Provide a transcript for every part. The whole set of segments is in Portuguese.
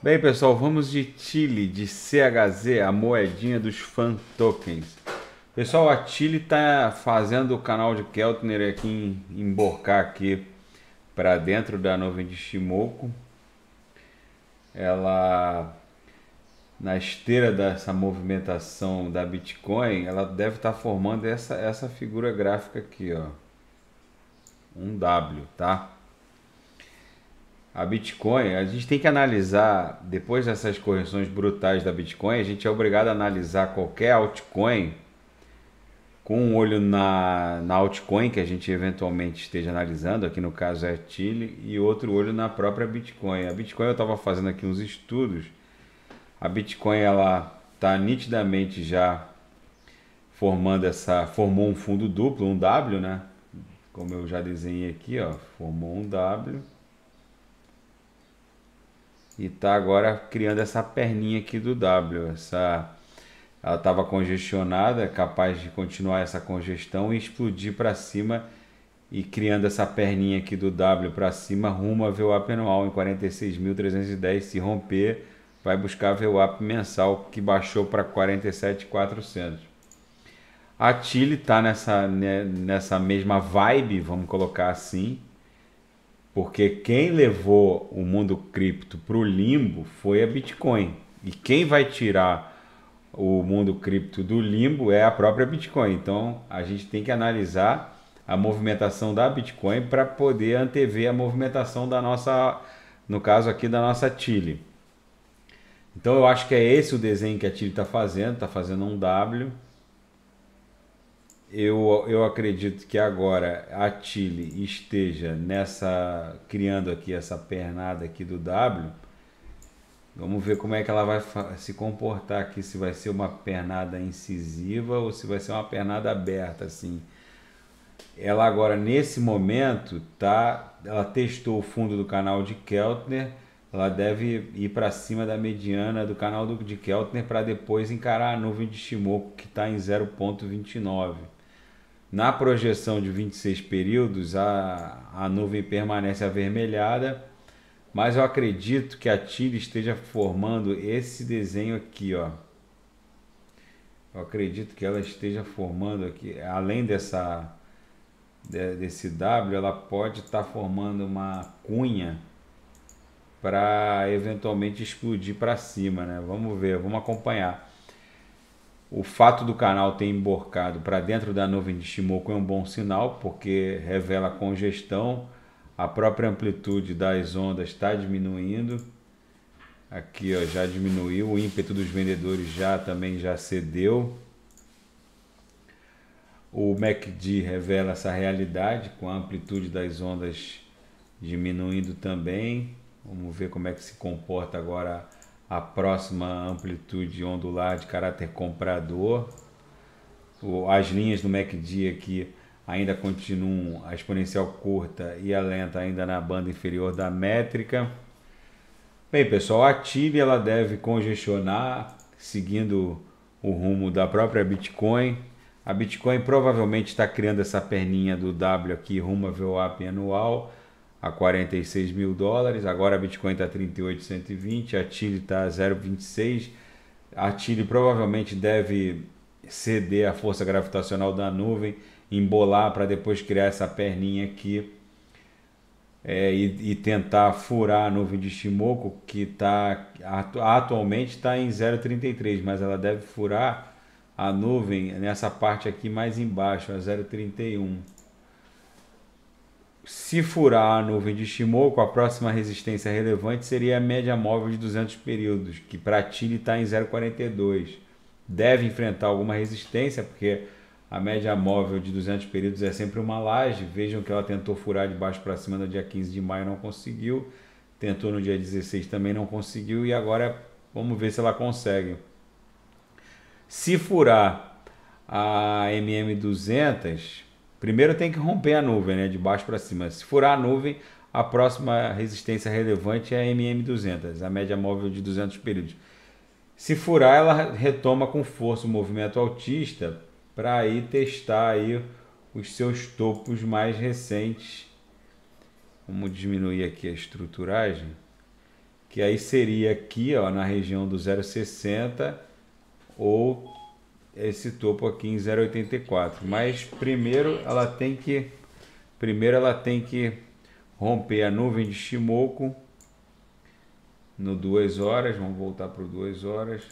Bem, pessoal, vamos de Chile, de CHZ, a moedinha dos fan tokens. Pessoal, a Chile está fazendo o canal de Keltner aqui emborcar aqui para dentro da nuvem de Shimoku. Ela na esteira dessa movimentação da Bitcoin, ela deve estar tá formando essa essa figura gráfica aqui, ó. Um W, tá? a Bitcoin, a gente tem que analisar, depois dessas correções brutais da Bitcoin, a gente é obrigado a analisar qualquer altcoin com um olho na, na altcoin que a gente eventualmente esteja analisando, aqui no caso é Chile, e outro olho na própria Bitcoin. A Bitcoin eu estava fazendo aqui uns estudos, a Bitcoin ela está nitidamente já formando essa, formou um fundo duplo, um W, né? Como eu já desenhei aqui, ó, formou um W e tá agora criando essa perninha aqui do W. Essa, ela estava congestionada, capaz de continuar essa congestão e explodir para cima e criando essa perninha aqui do W para cima rumo a VWAP anual em 46.310. Se romper, vai buscar a VWAP mensal que baixou para 47.400. A Chile está nessa, né, nessa mesma vibe, vamos colocar assim, porque quem levou o mundo cripto para o limbo foi a Bitcoin. E quem vai tirar o mundo cripto do limbo é a própria Bitcoin. Então a gente tem que analisar a movimentação da Bitcoin para poder antever a movimentação da nossa, no caso aqui da nossa Chile. Então eu acho que é esse o desenho que a Chile está fazendo, está fazendo um W eu, eu acredito que agora a Chile esteja nessa criando aqui essa pernada aqui do W. Vamos ver como é que ela vai se comportar aqui, se vai ser uma pernada incisiva ou se vai ser uma pernada aberta assim. Ela agora nesse momento tá, ela testou o fundo do canal de Keltner, ela deve ir para cima da mediana do canal do, de Keltner para depois encarar a nuvem de Shimoku que está em 0.29. Na projeção de 26 períodos, a, a nuvem permanece avermelhada, mas eu acredito que a Tilly esteja formando esse desenho aqui, ó. Eu acredito que ela esteja formando aqui, além dessa desse W, ela pode estar tá formando uma cunha para eventualmente explodir para cima, né? Vamos ver, vamos acompanhar. O fato do canal ter emborcado para dentro da nuvem de Shimoku é um bom sinal, porque revela congestão, a própria amplitude das ondas está diminuindo. Aqui ó, já diminuiu, o ímpeto dos vendedores já também já cedeu. O MACD revela essa realidade com a amplitude das ondas diminuindo também. Vamos ver como é que se comporta agora a próxima amplitude ondular de caráter comprador, as linhas do MACD aqui ainda continuam a exponencial curta e a lenta ainda na banda inferior da métrica. Bem, pessoal, a TIB ela deve congestionar seguindo o rumo da própria Bitcoin. A Bitcoin provavelmente está criando essa perninha do W aqui rumo a VWAP anual a 46 mil dólares, agora a Bitcoin está 38,120, a Chile está 0,26, a Chile provavelmente deve ceder a força gravitacional da nuvem, embolar para depois criar essa perninha aqui é, e, e, tentar furar a nuvem de Shimoku, que tá, atualmente está em 0,33, mas ela deve furar a nuvem nessa parte aqui mais embaixo, a 0,31. Se furar a nuvem de Shimoku, a próxima resistência relevante seria a média móvel de 200 períodos, que para Chile está em 0,42. Deve enfrentar alguma resistência, porque a média móvel de 200 períodos é sempre uma laje. Vejam que ela tentou furar de baixo para cima no dia 15 de maio, não conseguiu. Tentou no dia 16 também, não conseguiu. E agora vamos ver se ela consegue. Se furar a MM200, Primeiro tem que romper a nuvem, né? De baixo para cima. Se furar a nuvem, a próxima resistência relevante é a MM200, a média móvel de 200 períodos. Se furar, ela retoma com força o movimento altista para aí testar aí os seus topos mais recentes. Vamos diminuir aqui a estruturagem, que aí seria aqui, ó, na região do 060 ou esse topo aqui em 0,84. Mas primeiro ela tem que primeiro ela tem que romper a nuvem de Shimoku no 2 horas, vamos voltar para o 2 horas.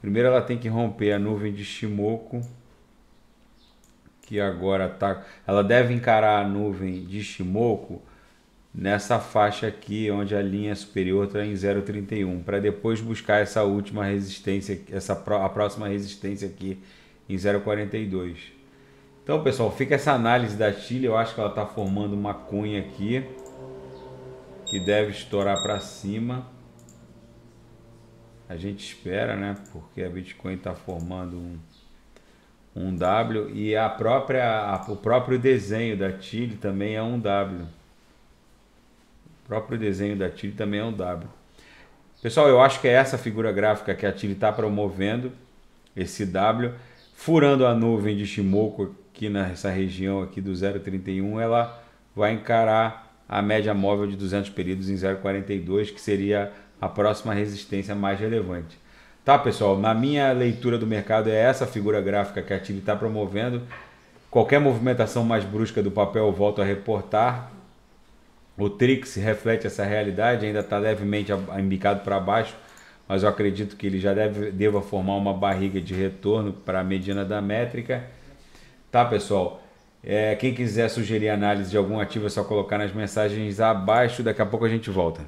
Primeiro ela tem que romper a nuvem de Shimoku que agora tá, ela deve encarar a nuvem de Shimoku nessa faixa aqui, onde a linha superior está em 0,31, para depois buscar essa última resistência, essa a próxima resistência aqui em 0,42. Então, pessoal, fica essa análise da Chile, eu acho que ela está formando uma cunha aqui, que deve estourar para cima. A gente espera, né? Porque a Bitcoin está formando um, um W e a própria, a, o próprio desenho da Chile também é um W. O próprio desenho da Tilly também é um W. Pessoal, eu acho que é essa figura gráfica que a Tilly está promovendo, esse W. Furando a nuvem de Shimoku aqui nessa região aqui do 0,31, ela vai encarar a média móvel de 200 períodos em 0,42, que seria a próxima resistência mais relevante. Tá, pessoal? Na minha leitura do mercado é essa figura gráfica que a Tilly está promovendo. Qualquer movimentação mais brusca do papel, volto a reportar, o Trix reflete essa realidade, ainda está levemente embicado para baixo, mas eu acredito que ele já deve, deva formar uma barriga de retorno para a mediana da métrica. Tá, pessoal? É, quem quiser sugerir análise de algum ativo é só colocar nas mensagens abaixo. Daqui a pouco a gente volta.